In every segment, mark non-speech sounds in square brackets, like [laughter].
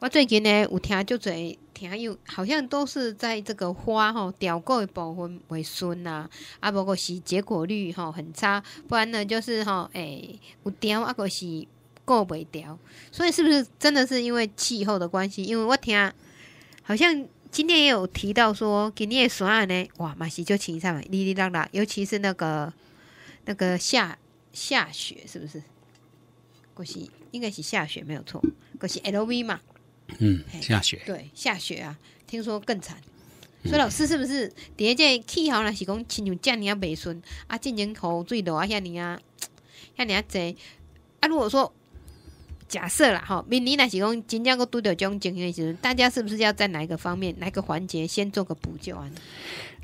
我最近呢有听足侪听有，好像都是在这个花吼调过的部分为酸呐，啊，不过是结果率吼很差，不然呢就是吼诶有调啊个是过未调，所以是不是真的是因为气候的关系？因为我听好像今天也有提到说今年山呢？哇，马是就晴上嘛，哩哩啦啦，尤其是那个那个下下雪，是不是？果是应该是下雪没有错，果是 L V 嘛。嗯，下雪对下雪啊，听说更惨。所以老师是不是底下这气候呢？是讲亲像这样啊，未顺啊，进行口水多啊，遐尼啊，[tsk] 遐尼啊多啊。如果说假设啦，吼，明年若是讲真正个拄到这种情形的时候，大家是不是要在哪一个方面、哪个环节先做个补救啊？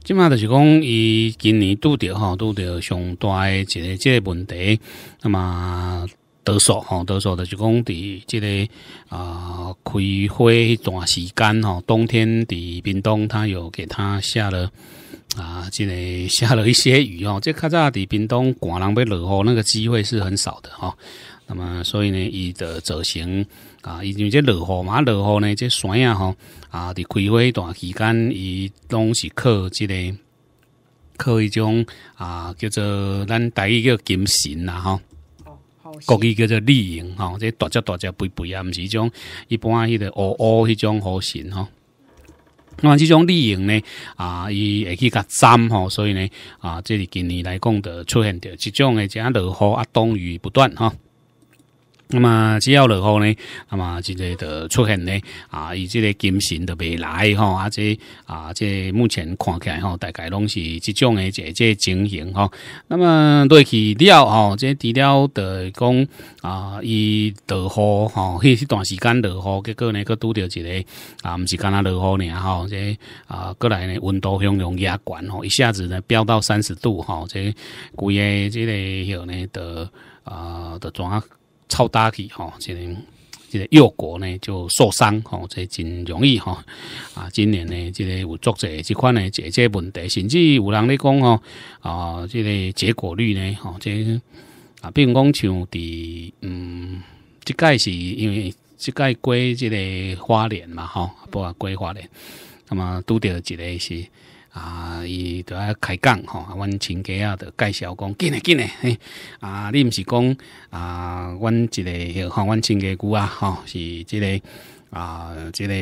即嘛就是讲，伊今年拄到吼，拄到上大的一个这个问题，那么。得手吼，得手的就讲伫即个啊开花一段时间吼，冬天伫冰冻，它有给它下了啊，这个下了一些雨哦。这卡扎伫冰冻，寡人被落雨那个机会是很少的哈。那么所以呢，伊的造型啊，因为这落雨嘛，落雨呢这山啊吼啊伫开花一段时间，伊拢是靠这个靠一种啊叫做咱台语叫金神啦哈。国语叫做丽影，吼，这大只大只肥肥啊，毋是迄种一般迄个乌乌迄种弧形吼。那这种丽影呢，啊，伊会去较粘吼，所以呢，啊，这是今年来讲的出现着即种的，样落雨啊，冻雨不断吼。那么只要落雨呢，那么即个的出现呢，啊，以即个金神的未来吼，啊，即啊，即目前看起来吼，大概拢是即种诶这个情形吼。那么对去了吼，这即低的得讲啊，伊落雨吼，迄段时间落雨，结果呢，佮拄着一个啊，毋是干那落雨呢吼，即啊，过来呢，温度向量悬吼，一下子呢，飙到三十度吼，即规诶，即个有呢，的啊，的怎啊？超大起哈，即个即个幼果呢就受伤哈，即真容易哈。啊，今年呢即个有作这即款呢这些问题，甚至有人咧讲哦，啊，即个结果率呢哈，即啊，比如讲像伫嗯，即届是因为即届归即个花莲嘛哈，不啊归花莲，那么都着一个是。啊，伊爱开讲吼，啊，阮亲家啊，的介绍讲，紧嘞紧嘞，嘿，啊，你毋是讲啊，阮一个，吼，阮亲家姑啊，吼，是即个，啊，即个。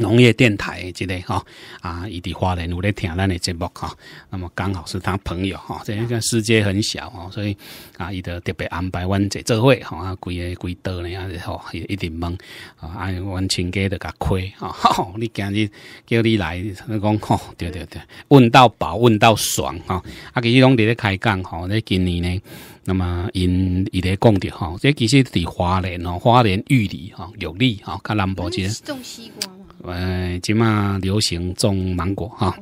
农业电台之类哈啊，伊伫华联有咧听咱的节目哈，那么刚好是他朋友哈，等个世界很小哦，所以啊，伊就特别安排阮坐做会哈，规个规桌咧啊，吼，一定问啊，啊，阮亲家都甲亏哈，[laughs] 你今日叫你来，你讲吼，对对对，问到饱，问到爽哈，啊，其实拢伫咧开讲吼，咧今年呢，那么因伊咧讲着吼，这其实伫花莲哦，花莲玉里吼，玉里吼，较兰博节种西瓜。诶，即马流行种芒果哈，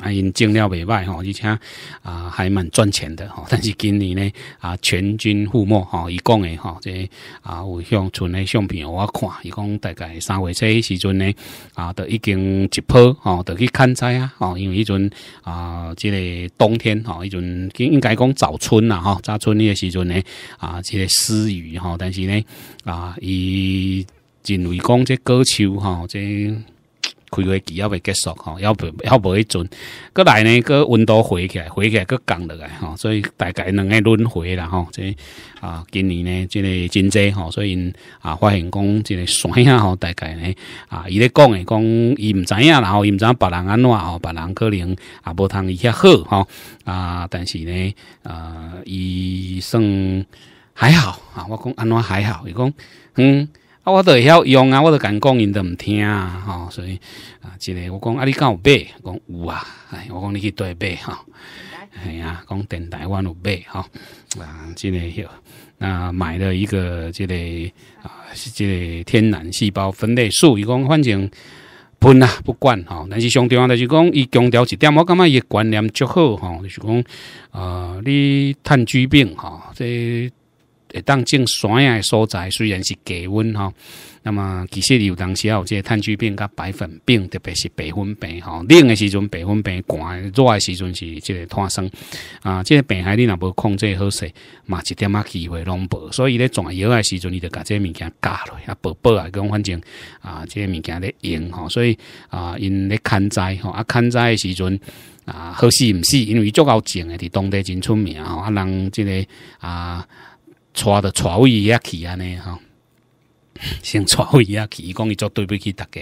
啊因种料袂歹吼，而且啊还蛮赚钱的吼。[laughs] 但是今年呢啊全军覆没吼，伊讲的吼，即啊有像存的相片我看，伊讲大概三回车时阵呢啊都已经一破吼，得去看灾啊。吼，因为迄阵啊即个冬天吼，迄阵应该讲早春啦吼，早春迄个时阵呢啊即个丝雨吼，但是呢啊伊。认为讲这手吼、哈，这开会期要未结束吼、哈，要要未一阵过来呢，个温度回起来，回起来，个降落来吼，所以大概两个轮回啦哈。这啊，今年呢，这个真济吼，所以啊，发现讲这个山啊，大概呢啊，伊咧讲诶，讲伊唔知影，然后伊唔知影别人安怎吼，别人可能啊无通伊遐好吼啊，但是呢，呃，伊算还好啊，我讲安怎还好，伊讲嗯。啊，我都会晓用啊，我都敢讲，因都毋听啊，吼，所以啊，即个我讲啊，你有买，讲有啊，哎，我讲你去对买吼，系啊，讲电台湾有买吼。啊，即个诺，那买了一个即个啊，是即个天然细胞分类素，伊讲反正分啊不管吼，但是上重要的是讲伊强调一点，我感觉伊诶观念足好吼，就是讲啊，你炭疽病吼，这。会当种山诶所在，虽然是低温吼，那么其实有当时也有即个炭疽病、甲白粉病，特别是白粉病吼。冷诶时阵白粉病，寒；热诶时阵是即个炭生啊。即个病害你若无控制好势，嘛一点啊机会拢无。所以咧转药诶时阵，你着甲即个物件加落啊，包包啊，讲反正啊，即个物件咧用吼。所以啊，因咧砍灾吼啊，砍灾诶时阵啊，好死唔死，因为足够种诶，伫当地真出名吼，啊，人即个啊。抓的抓位也去安尼吼，[laughs] 先抓位也去，伊讲伊做对不起大家，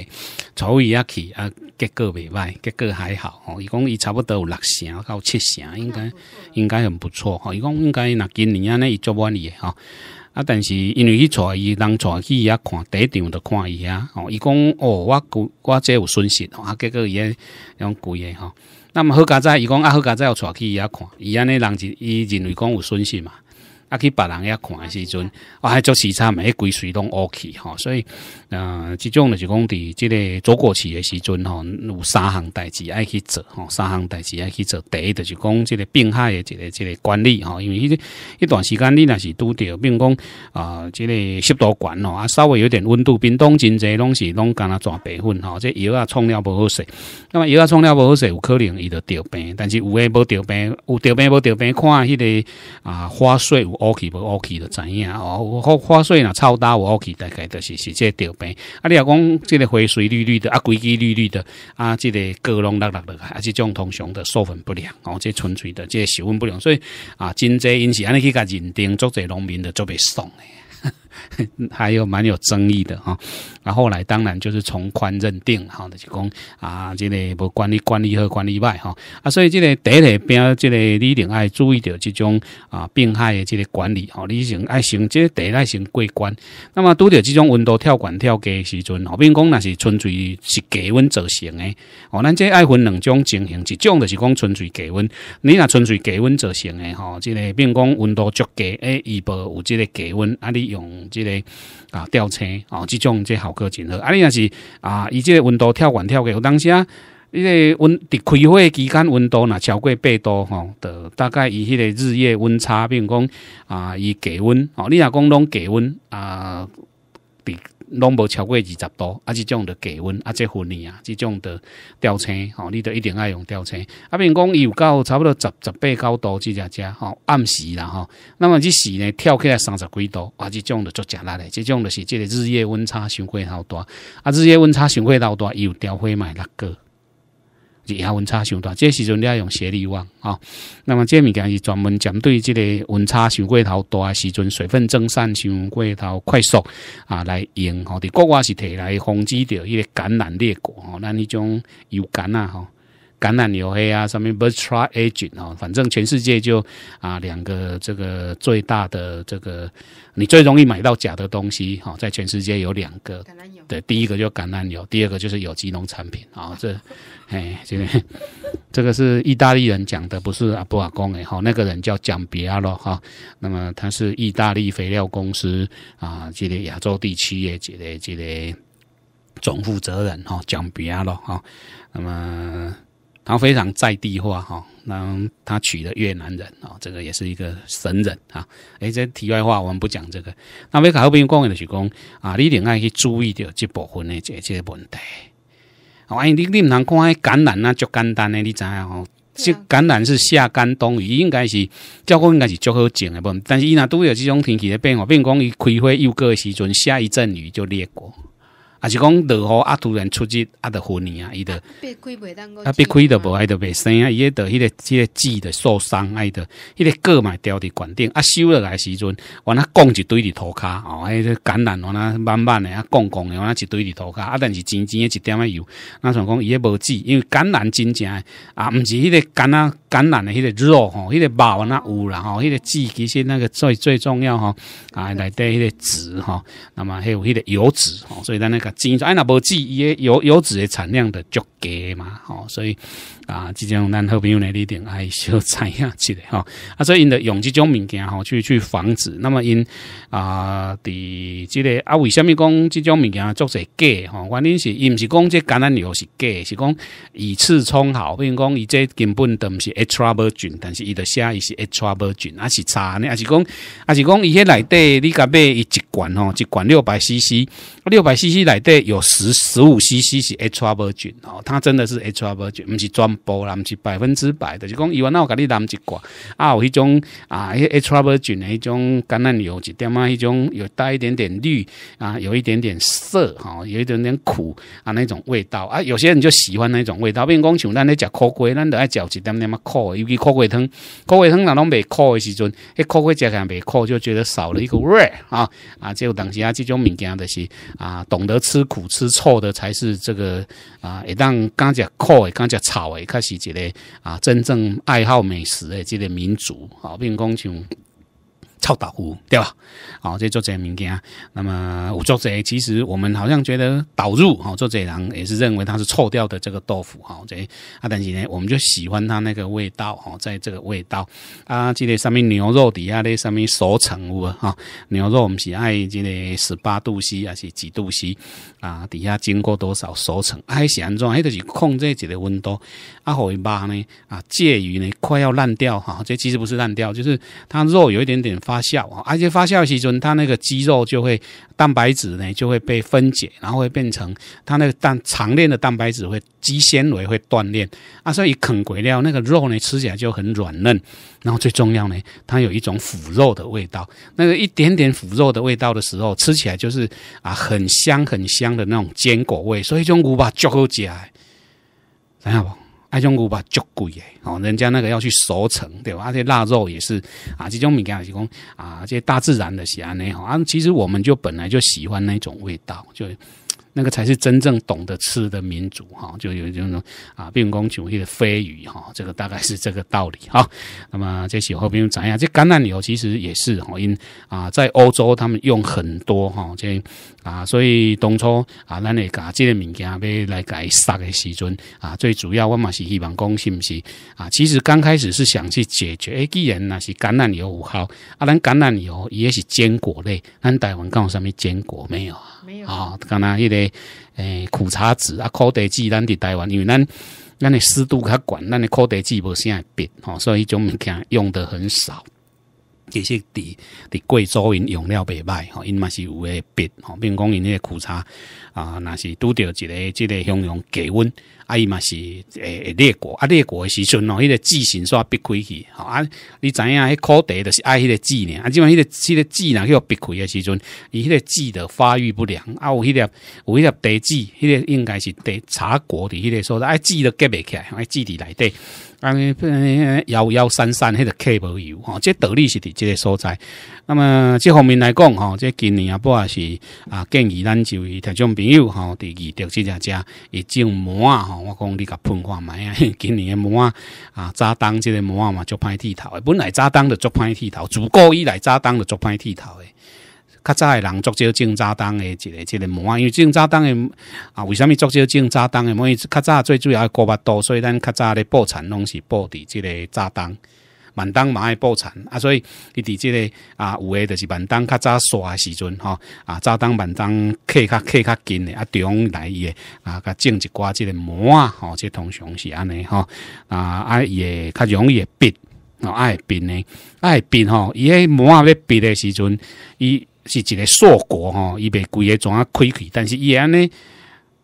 抓位也去啊，结果未歹，结果还好吼，伊讲伊差不多有六成到七成，应该应该很不错吼，伊讲应该若今年安尼伊做满意诶吼啊但是因为伊带伊人带去遐看，第一场的看伊啊，吼，伊讲哦，我我这有损失吼，啊，结果伊迄种贵诶吼。那么好佳哉，伊讲啊好佳哉有带去遐看，伊安尼人就伊认为讲有损失嘛。啊，去别人遐看诶时阵，啊，做时差迄规水拢 OK 吼，所以，呃，即种就是讲，伫即个做过去诶时阵吼，有三项代志爱去做吼，三项代志爱去做，第一就是讲，即个病害诶一个一个管理吼，因为迄迄段时间你若是拄比并讲啊，即个湿度悬咯，啊，稍微有点温度冰冻，真侪拢是拢干若抓白粉吼，即药啊冲了无好势，那么药啊冲了无好势，有可能伊就得病，但是有诶无得病，有得病无得病，看迄个啊花穗。o k 不 o k a 都怎样哦？花花穗呐超大，我 o k 大概都是是这掉病。啊，你若讲这个花穗绿绿的啊，规矩绿绿的啊，这个果农落落落还是这种通常的授粉不良哦，这纯粹的这授粉不良，所以啊，真多因此安尼去个认定，做这农民的就被爽的。[laughs] 还有蛮有争议的哈，那后来当然就是从宽认定哈，就是讲啊，这个不管理管理和管理外哈啊，所以这个第一个边，这个你定要注意到这种啊病害的这个管理吼，你先爱先这第一爱先过关，那么拄着这种温度跳管跳低时阵哦，并讲那是纯粹是低温造成的哦，咱这爱分两种情形，一种就是讲纯粹低温，你那纯粹低温造成的哈，这个并讲温度足低诶，预报有即个低温，啊，你用。即个啊吊车啊，即种即效果真好，啊你若是啊，伊即个温度跳悬跳低，有当时啊，迄个温伫开会期间温度若超过八度吼的，大概伊迄个日夜温差，比如讲啊伊低温，哦你若讲拢低温啊，伫。拢无超过二十度，啊，即种的低温，啊，即训练啊，即种的吊车，吼，你都一定爱用吊车。啊，比如讲有到差不多十、十八九度，即只只，吼，暗时啦，吼。那么即时呢，跳起来三十几度，啊，即种的足正力诶。即种的是即个日夜温差伤过较大，啊，日夜温差伤过老大，又掉灰会落个。是下温差伤大，这时阵你要用斜梨丸啊。那么这物件是专门针对这个温差伤过头大时阵，水分蒸散伤过头快速啊来用吼。伫国外是拿来防止着伊个感染裂果吼，那迄种油柑啊吼。橄榄油黑啊，上面 Burti A Agent 哦，反正全世界就啊两个这个最大的这个，你最容易买到假的东西哈，在全世界有两个橄榄油，对，第一个就橄榄油，第二个就是有机农产品啊。这哎，[laughs] 这个这个是意大利人讲的，不是阿布瓦工哎，好，那个人叫蒋比亚洛哈。那么他是意大利肥料公司啊，这个亚洲地区积累这个总负责人哈，蒋比亚洛哈。那么然后非常在地化哈，那他娶的越南人啊，这个也是一个神人啊。哎，这题外话我们不讲这个。那维卡和平讲的是讲啊，你另外去注意到这部分的这这个问题。哦，因你你唔通看，感染那足简单的，你知吼？这感染是夏干冬雨，应该是照讲应该是足好种的，不？但是伊若拄有这种天气的变化，变讲伊开花又过时准，下一阵雨就裂果。还是讲落雨啊，突然出日啊，得昏去啊，伊得啊，别亏的无爱得袂生啊，伊个得迄个迄个痣的受伤，伊得，迄个个嘛掉伫罐顶，啊收落来时阵，哇那降一堆伫涂骹哦，迄个橄榄哇那慢慢的啊降降嘞，哇一堆伫涂骹，啊但是钱钱的一点仔油，那想讲伊个无痣，因为橄榄真正啊，毋是迄个橄橄榄的迄个肉吼，迄个肉啊那有啦吼，迄个痣其实那个最最重要吼，啊内底迄个脂吼那么还有迄个油脂吼，所以咱那个。较精，哎，那无籽，伊油油脂的产量的足低嘛，哦，所以。啊，即种咱好朋友那一定爱少猜下即个吼，啊，所以因的用即种物件吼去去防止。那么因啊，伫即个啊，为什么讲即种物件做者假？吼，原因是伊毋是讲即橄榄油是假，是讲以次充好。比如讲，伊即根本都毋是 H R B 菌，但是伊的写伊是 H R B 菌，啊是差呢？啊是讲，啊是讲伊迄内底你甲买伊一罐吼，一罐六百 c c，六百 c c 内底有十十五 c c 是 H R B 菌哦，它真的是 H R B 菌，毋是专。波蓝是百分之百的，就是讲伊原来我甲里蓝一寡啊，有迄种啊，迄 H R B 菌，迄种橄榄油，一点啊，迄种有带一点点绿啊，有一点点涩哈，有一点点苦啊，那种味道啊，有些人就喜欢那种味道。如讲像咱咧食苦瓜，咱着爱嚼一点点嘛苦，尤其苦瓜汤，苦瓜汤若拢未苦的时阵，迄苦瓜食起来未苦就觉得少了一个味啊啊！有当时啊，这种物件就是啊，懂得吃苦吃臭的才是这个啊，会当敢食苦诶，敢食臭诶。开始一个啊，真正爱好美食的这个民族啊，并讲像。臭豆腐对吧？哦，这做这物件，那么我做这其实我们好像觉得导入哦、做这一行也是认为它是臭掉的这个豆腐哈，这啊，但是呢，我们就喜欢它那个味道哈，在这个味道啊，这个上面牛肉底下的上面熟成物啊，牛肉我们是爱这个十八度 C 还是几度 C 啊？底下经过多少熟成？是安状，还就是控制这个温度。啊，好一巴呢啊，介于呢快要烂掉哈，这其实不是烂掉，就是它肉有一点点。发酵啊，而且发酵时中，它那个肌肉就会蛋白质呢，就会被分解，然后会变成它那个蛋长链的蛋白质会肌纤维会断裂啊，所以啃鬼料那个肉呢，吃起来就很软嫩，然后最重要呢，它有一种腐肉的味道，那个一点点腐肉的味道的时候，吃起来就是啊很香很香的那种坚果味，所以就五把嚼口起来，下好。啊，乡古巴足贵的哦，人家那个要去熟成，对吧？而且腊肉也是啊，这种物件是讲啊，这些大自然的香呢，啊，其实我们就本来就喜欢那种味道，就。那个才是真正懂得吃的民族哈，就有这种啊，病公主义的飞鱼哈，这个大概是这个道理哈。那么这些后边怎样？这橄榄油其实也是哈，因啊，在欧洲他们用很多哈，这啊，所以当初啊，咱来搞这个物件要来改杀的时阵啊，最主要我们是希望讲是不是啊？其实刚开始是想去解决，哎，既然那是橄榄油好，啊，咱橄榄油也是坚果类，咱台湾搞什么坚果没有啊？没有啊，刚才一点。诶，苦茶籽啊，烤地籽咱伫台湾，因为咱咱的湿度较悬，咱的烤地籽无会变吼，所以种物件用的很少。其实伫伫贵州因用料袂歹吼，因嘛是有诶别吼，并讲因那个苦茶啊，那是拄着一个、即个香浓高温。啊伊嘛是诶裂果啊裂果的时阵哦，迄个枝形煞避开去，吼啊！你知影迄棵茶都是爱迄个枝呢？啊，因为迄个、迄个若呢，要避开的时阵，伊迄个枝的发育不良啊。有迄个、有迄个地枝，迄个应该是地茶果伫迄个所在，枝都结袂起来，枝伫内底。安尼幺幺三三迄个 K 无油，吼，这道理是伫即个所在。那么这方面来讲，吼，这今年啊，不也是啊，建议咱就特种朋友，吼，第二、第三家已种满吼。我讲你甲喷看麦啊！[laughs] 今年的满啊，早冬即个啊嘛，足歹剃头的。本来早冬就足歹剃头，自古以来早冬就足歹剃头的。较早的人足少种早冬的一个一个啊，因为种早冬的啊，为什么足少种早冬的？因为较早最主要个谷巴多，所以咱较早的布产拢是布伫这个早冬。万当嘛爱爆产啊，所以伊伫即个啊，有诶就是万当较早刷诶时阵吼啊，早当万当客较客较近诶啊，中来伊诶啊，甲种一寡即个膜啊，吼，即通常是安尼吼啊啊，伊也较容易变啊，爱变呢，爱变吼，伊迄啊咧变诶时阵，伊是一个硕果吼，伊规个怎啊开去，但是伊安尼。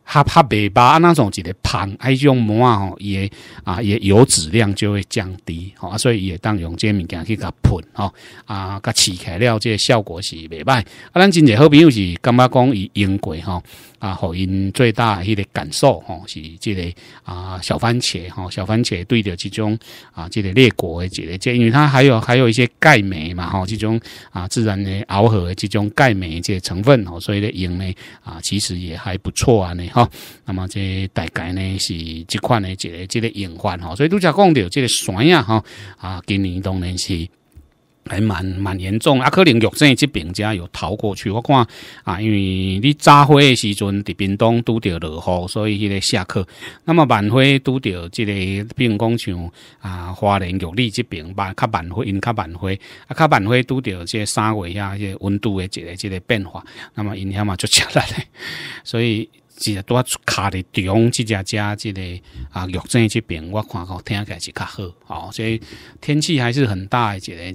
哈哈袂白，啊，那种一个喷，哎，种膜吼，伊诶啊，伊诶油脂量就会降低，吼，啊，所以伊会当用这物件去甲喷，吼，啊，甲起开了，这效果是袂歹，啊，咱真济好朋友是感觉讲伊用过，吼。啊，互因最大迄个感受吼，是即个啊小番茄吼，小番茄对着这种啊，即个裂果的即个，即因为它还有还有一些钙镁嘛吼，这种啊自然的螯合的这种钙镁这些成分吼，所以咧用咧啊其实也还不错啊呢吼。那么这大概呢是这款的一个即个隐患吼，所以拄则讲到这个酸啊哈啊，今年当然是。还蛮蛮严重，啊，可能玉山这边家有逃过去，我看啊，因为你早火的时阵伫屏东拄着落雨，所以迄个下课，那么晚火拄着即个，比如讲像啊，花莲玉里这边，万较晚火因较晚火啊，较晚火拄着个三月尾啊，个温度的即个即个变化，那么影响嘛就出来了，所以。只实多即卡在中这家家，这个啊，玉症这边，我看听起来是较好，哦，所以天气还是很大，的一个，一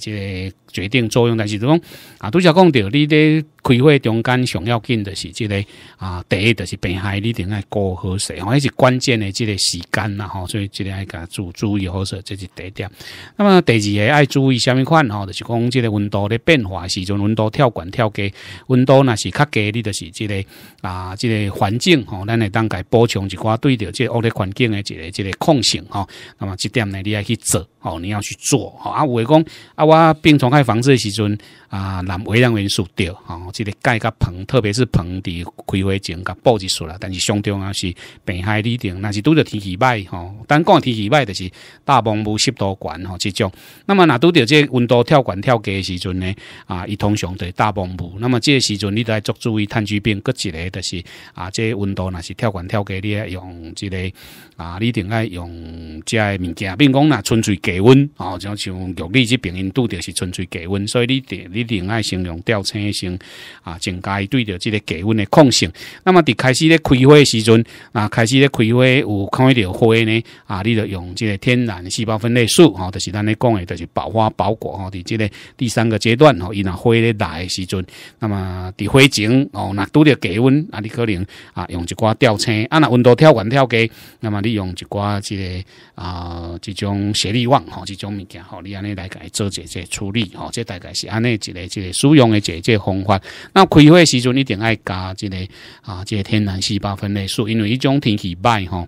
个决定作用。但是讲啊，都则讲到，你咧开会中间想要紧的是，这个啊，第一就是病害，你顶爱过势哦，还是关键的，这个时间啦，吼，所以这个爱加注注意好势，这是第一点。那么第二个爱注意什么款？吼，就是讲，这个温度的变化，时阵，温度跳悬、跳低，温度那是较低，你就是，这个啊，这个环境。吼，咱来当改补充一寡，对着这恶劣环境的一个一个抗性吼，那么这点呢，你要去做，吼，你要去做，吼啊，我讲啊，我病从害房子的时阵啊，南微量元素掉，吼，这个钙甲硼，特别是硼的开花前甲布置出来，但是相对啊是病害里定，那是拄着天气歹，吼，单讲天气歹的是大风雾湿度悬，吼，这种，那么哪拄着这温度跳悬跳低的时阵呢，啊，伊通常就大风雾，那么这个时阵你来足注意炭疽病搁一个的是啊，这。温度若是跳悬跳低，你也用这个啊，你定爱用。加诶物件，如讲啦纯粹降温哦，像像玉米，即边因拄着是纯粹降温，所以你你另外形容吊车先啊，增加对着即个降温诶控性。那么伫开始咧开会时阵啊，开始咧开会有看到花呢啊，你就用即个天然细胞分类素哦，就是咱咧讲诶，就是保花保果哦。伫即个第三个阶段哦，伊若花咧来诶时阵，那么伫花前哦，那拄着降温啊，你可能啊用一挂吊车啊，那温度跳悬跳低，那么你用一挂即个。啊，这种协力网吼，这种物件，吼你安尼来伊做解个处理吼，这大概是安尼一个一个使用的解个方法。那开会时阵一定爱加即个啊，即天然细胞分类素，因为一种天气歹吼，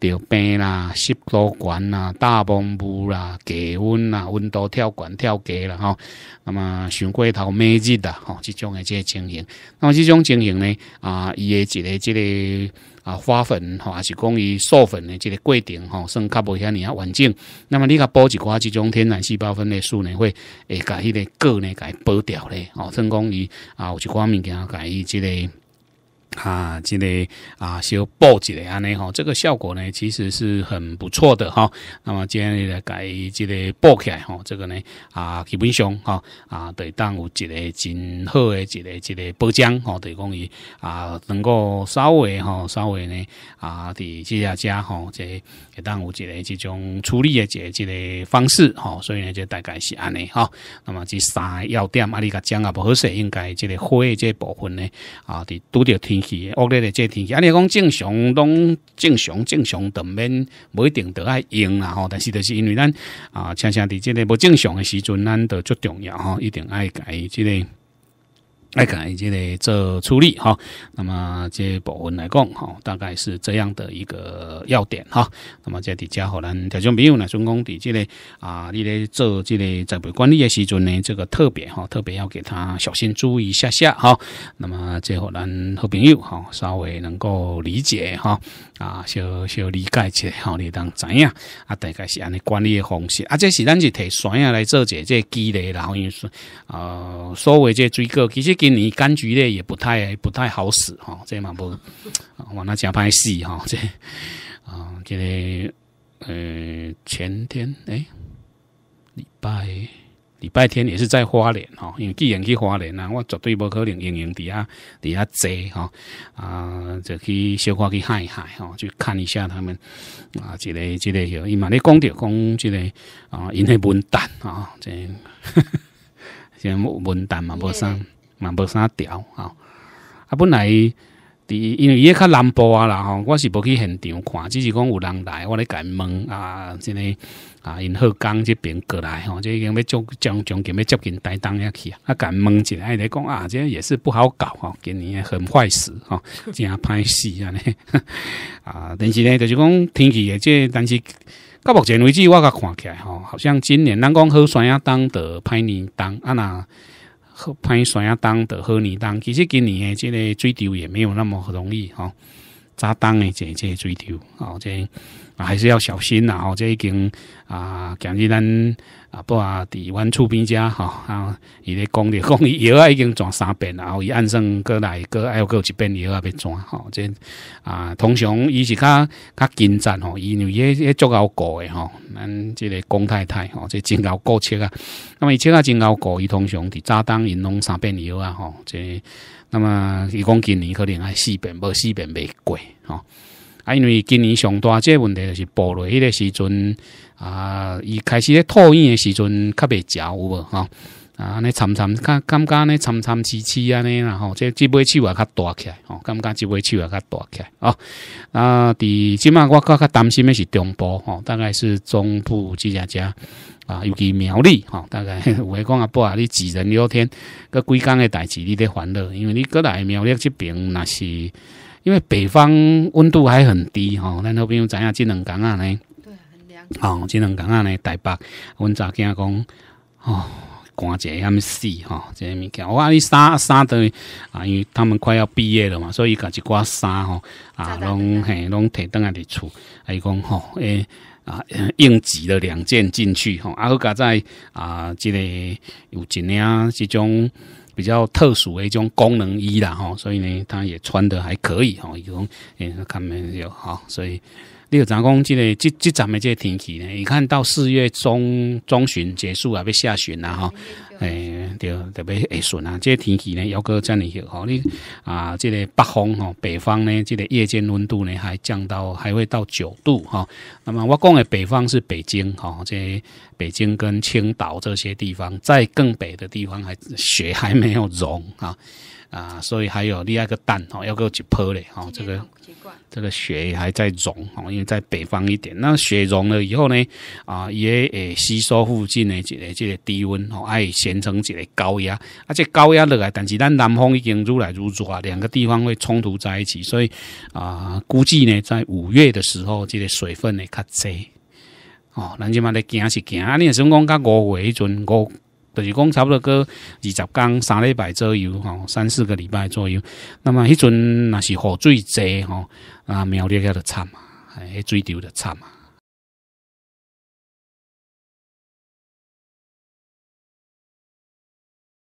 着病啦、湿度悬啦、大风雾啦、低温啦、温度跳悬跳低啦吼，那么循过头每日啦，吼，即种的即情形，那么即种情形呢啊，伊诶一个即个。啊，花粉吼，还是讲伊授粉的这个过程吼，算较博遐尼啊完整。那么你甲补一寡这种天然细胞分裂素呢，会会甲迄个个呢，甲伊波掉嘞。哦，算讲伊啊，有一寡物件，甲伊这个。啊，这个啊，小爆一下呢，哈，这个效果呢，其实是很不错的哈。那么接下来改这个报起来，哈，这个呢，啊，基本上哈，啊，对，当有一个真好的一个一个保障，哈，提供于啊，能够稍微哈，稍微呢，啊，滴加加哈，这一当有一个这种处理的这一个方式，哈，所以呢，就大概是安尼哈。那么这三个要点，阿你个讲啊，不合适，应该这个火的这部分呢，啊，伫都着天。天气，恶劣的这天气，伢讲正常，拢正常正常，当面不一定都爱用啦吼。但是，就是因为咱啊，恰恰在这个不正常的时阵，咱都最重要吼，一定爱改这个。爱来讲，即个做出力哈，那么即部分来讲哈，大概是这样的一个要点哈。那么这底下可能条种朋友呢，总讲的即个啊，你咧做即个财务管理的时阵呢，这个特别哈，特别要给他小心注意一下下哈。那么最后咱好朋友哈，稍微能够理解哈，啊，小小理解一下，你当怎样？啊，大概是安尼管理的方式。啊，这是咱是提酸啊来做这这积累，然后因说呃，所谓这水果，其实。今年柑橘类也不太不太好使哈，这嘛不往那加拍戏哈，这啊，这个呃前天诶，礼拜礼拜天也是在花莲哈，因为既然去花莲啊，我绝对不可能阴阴底下底下坐哈啊，就去小花去一嗨哈，去看一下他们啊，这个这个有伊嘛咧讲着讲这个啊，因系文旦啊，这像 [laughs] 文旦嘛不生。嘛无啥调吼。啊，本来，伫因为伊迄较南部啊啦吼，我是无去现场看，只是讲有人来，我咧甲伊问啊，即个啊，因后江即边过来吼，即已经要将将将近要接近台东遐去啊，啊伊问下，伊咧讲啊，即也是不好搞吼，今年很坏死吼，真歹死安尼 [laughs] 啊！但是咧，就是讲天气诶，即但是到目前为止，我较看起来吼，好像今年咱讲好山啊，当得歹年当啊若拍山啊蛋的和泥蛋，其实今年诶，这个水丢也没有那么容易哈。扎弹的这些追求，哦，这还是要小心啦。哦，这已经啊，今日咱啊不啊，台阮厝边家哈啊，伊咧讲咧讲油啊，已经转三遍然后伊按算过来过，还有过一遍药啊，要转。哦，这啊，通常伊是较较紧张吼，伊因为伊足够过诶吼，咱这个公太太吼，这真够过切啊。那么伊切啊真够过，伊通常伫扎弹因拢三遍药啊，吼这。那么伊讲今年可能爱四遍，无四遍袂过吼。啊，因为今年上大这问题就是暴雷迄个时阵啊，伊开始咧吐烟的时阵较袂有无吼。啊，你参参，觉安呢参参气气安尼，然后这这杯酒也较大起来吼，感觉这杯酒也较大起来吼啊，伫即码我较较担心的是中部吼，大概是中部即家家。啊，尤其苗栗哈，大概 [laughs] 有我讲啊，不啊，你几人聊天，个几工的代志，你得烦恼，因为你过来苗栗这边，那是因为北方温度还很低哈，那后边又怎样？智能港啊呢？对，很凉。哦，即两工啊呢，台北阮查囝下讲哦。关节那么死哈，这些物件，我阿里三三对啊，因为他们快要毕业了嘛，所以甲一挂衫吼啊，拢嘿拢摕倒来伫厝，啊伊讲吼诶啊应急的两件进去吼，啊，后甲在啊即个有一领即种比较特殊诶种功能衣啦吼，所以呢他也穿得还可以吼，伊讲诶看没有吼，所以。你有怎讲？即个即即站的即个天气呢？你看到四月中中旬结束啊，要下旬啦哈。诶，对，特别寒顺啊。即天气呢，要搁这样样好。你啊，即个北风吼，北方呢，即个夜间温度呢，还降到还会到九度哈。那么我讲的北方是北京哈，即北京跟青岛这些地方，在更北的地方还雪还没有融啊。啊，所以还有另外一个蛋哦，要搁几泼嘞哦，这个这个雪还在融哦，因为在北方一点，那雪融了以后呢，啊也诶吸收附近的这个这个低温哦，爱形成一个高压，而且高压落来，但是咱南方已经越来越热，两个地方会冲突在一起，所以啊，估计呢在五月的时候，这个水分呢较侪哦，咱京嘛，咧行是行，你孙悟讲到五月迄阵五。就是讲差不多过二十天、三礼拜左右吼，三四个礼拜左右。那么迄阵若是雨水侪吼啊，苗栗遐都惨嘛，迄水流就惨嘛。